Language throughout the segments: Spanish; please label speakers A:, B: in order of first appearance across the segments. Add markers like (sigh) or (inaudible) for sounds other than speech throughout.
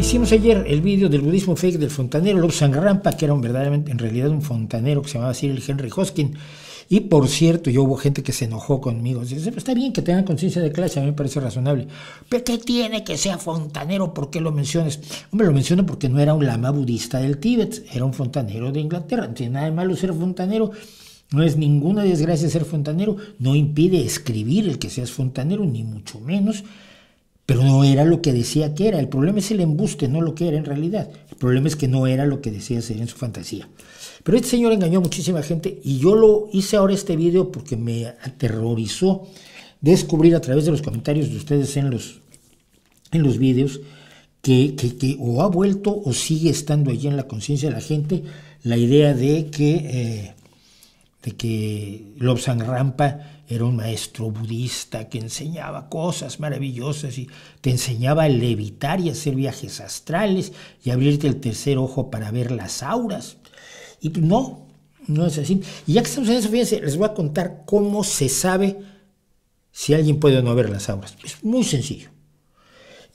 A: hicimos ayer el vídeo del budismo fake del fontanero Lobsang Sangrampa, que era verdaderamente, en realidad un fontanero que se llamaba Sir Henry Hoskin. Y por cierto, yo hubo gente que se enojó conmigo. está bien que tengan conciencia de clase, a mí me parece razonable. Pero ¿qué tiene que sea fontanero? ¿Por qué lo mencionas? Hombre, lo menciono porque no era un lama budista del Tíbet, era un fontanero de Inglaterra. No nada de malo ser fontanero. No es ninguna desgracia ser fontanero. No impide escribir el que seas fontanero, ni mucho menos pero no era lo que decía que era. El problema es el embuste, no lo que era en realidad. El problema es que no era lo que decía ser en su fantasía. Pero este señor engañó a muchísima gente y yo lo hice ahora este video porque me aterrorizó descubrir a través de los comentarios de ustedes en los, en los videos que, o ha vuelto o sigue estando allí en la conciencia de la gente la idea de que eh, de que Lobsang Rampa era un maestro budista que enseñaba cosas maravillosas y te enseñaba a levitar y hacer viajes astrales y abrirte el tercer ojo para ver las auras. Y pues, no, no es así. Y ya que estamos en eso, fíjense, les voy a contar cómo se sabe si alguien puede o no ver las auras. Es muy sencillo.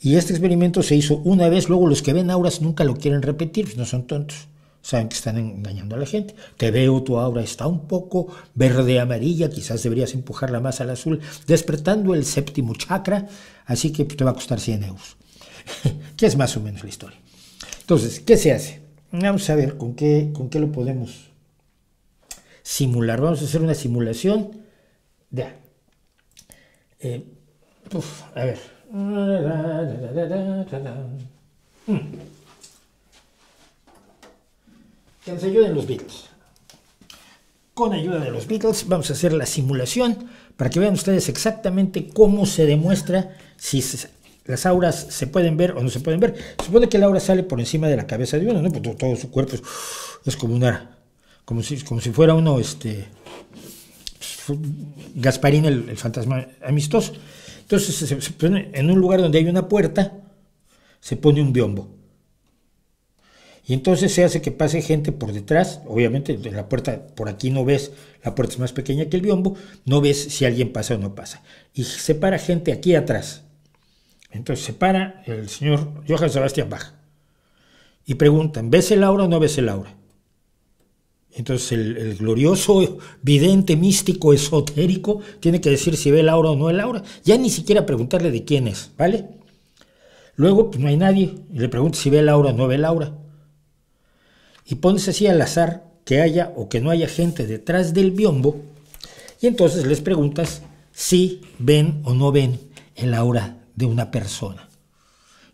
A: Y este experimento se hizo una vez, luego los que ven auras nunca lo quieren repetir, pues, no son tontos saben que están engañando a la gente. Te veo, tu aura está un poco verde amarilla, quizás deberías empujarla más al azul, despertando el séptimo chakra, así que te va a costar 100 euros, (laughs) que es más o menos la historia. Entonces, ¿qué se hace? Vamos a ver con qué, con qué lo podemos simular. Vamos a hacer una simulación. Ya. Eh, a ver. Mm que nos los Beatles. Con ayuda de los Beatles vamos a hacer la simulación para que vean ustedes exactamente cómo se demuestra si las auras se pueden ver o no se pueden ver. Supone que la aura sale por encima de la cabeza de uno, ¿no? Porque todo su cuerpo es, como una... Como si, como si fuera uno, este... Gasparín, el, fantasma amistoso. Entonces, en un lugar donde hay una puerta, se pone un biombo. Y entonces se hace que pase gente por detrás, obviamente la puerta, por aquí no ves, la puerta es más pequeña que el biombo, no ves si alguien pasa o no pasa. Y se para gente aquí atrás. Entonces se para el señor Johann Sebastián Bach. Y preguntan, ¿ves el aura o no ves el aura? Entonces el, glorioso vidente místico esotérico tiene que decir si ve el aura o no el aura. Ya ni siquiera preguntarle de quién es, ¿vale? Luego pues, no hay nadie. le pregunta si ve el aura o no ve el aura y pones así al azar que haya o que no haya gente detrás del biombo y entonces les preguntas si ven o no ven el aura de una persona.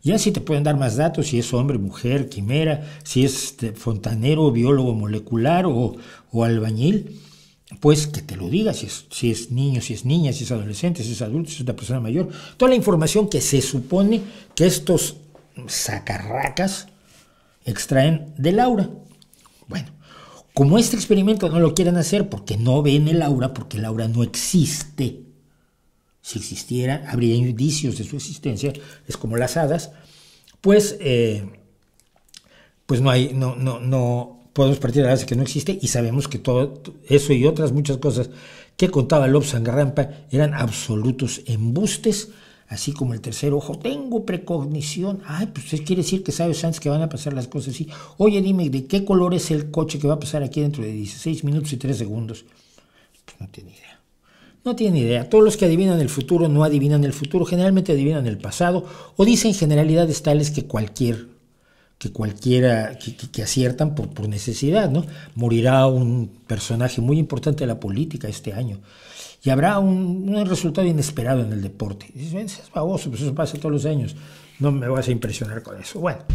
A: Ya si te pueden dar más datos, si es hombre, mujer, quimera, si es este, fontanero, biólogo molecular o, o albañil, pues que te lo diga, si es, si es, niño, si es niña, si es adolescente, si es adulto, si es una persona mayor. Toda la información que se supone que estos sacarracas extraen del aura bueno, como este experimento no lo quieren hacer porque no ven el aura, porque el aura no existe. Si existiera, habría indicios de su existencia, es como las hadas, pues, eh, pues no hay, no, no, no podemos partir de la base que no existe y sabemos que todo eso y otras muchas cosas que contaba Lobsang Rampa eran absolutos embustes así como el tercer ojo, tengo precognición. Ay, pues eso quiere decir que sabes antes que van a pasar las cosas así. Oye, dime, ¿de qué color es el coche que va a pasar aquí dentro de 16 minutos y 3 segundos? Pues no tiene idea. No tiene idea. Todos los que adivinan el futuro no adivinan el futuro, generalmente adivinan el pasado o dicen generalidades tales que cualquier que cualquiera, que, aciertan por, por, necesidad, ¿no? Morirá un personaje muy importante de la política este año y habrá un, un resultado inesperado en el deporte. dices, es baboso, pues eso pasa todos los años, no me vas a impresionar con eso. Bueno.